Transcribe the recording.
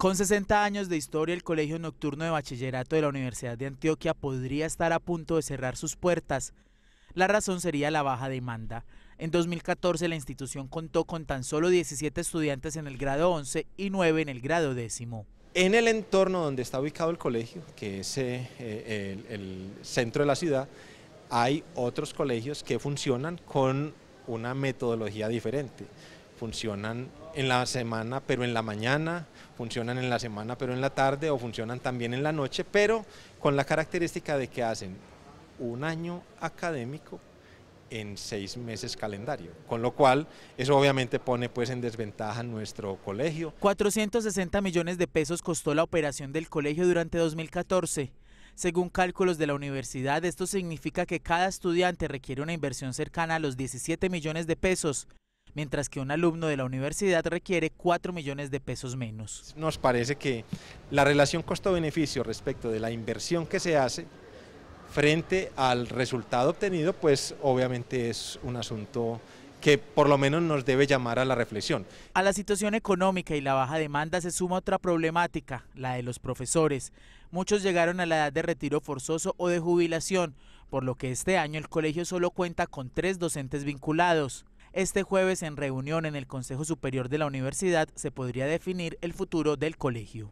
Con 60 años de historia, el Colegio Nocturno de Bachillerato de la Universidad de Antioquia podría estar a punto de cerrar sus puertas. La razón sería la baja demanda. En 2014 la institución contó con tan solo 17 estudiantes en el grado 11 y 9 en el grado décimo. En el entorno donde está ubicado el colegio, que es eh, eh, el centro de la ciudad, hay otros colegios que funcionan con una metodología diferente funcionan en la semana, pero en la mañana, funcionan en la semana, pero en la tarde, o funcionan también en la noche, pero con la característica de que hacen un año académico en seis meses calendario, con lo cual eso obviamente pone pues en desventaja nuestro colegio. 460 millones de pesos costó la operación del colegio durante 2014. Según cálculos de la universidad, esto significa que cada estudiante requiere una inversión cercana a los 17 millones de pesos, mientras que un alumno de la universidad requiere 4 millones de pesos menos. Nos parece que la relación costo-beneficio respecto de la inversión que se hace frente al resultado obtenido, pues obviamente es un asunto que por lo menos nos debe llamar a la reflexión. A la situación económica y la baja demanda se suma otra problemática, la de los profesores. Muchos llegaron a la edad de retiro forzoso o de jubilación, por lo que este año el colegio solo cuenta con tres docentes vinculados. Este jueves, en reunión en el Consejo Superior de la Universidad, se podría definir el futuro del colegio.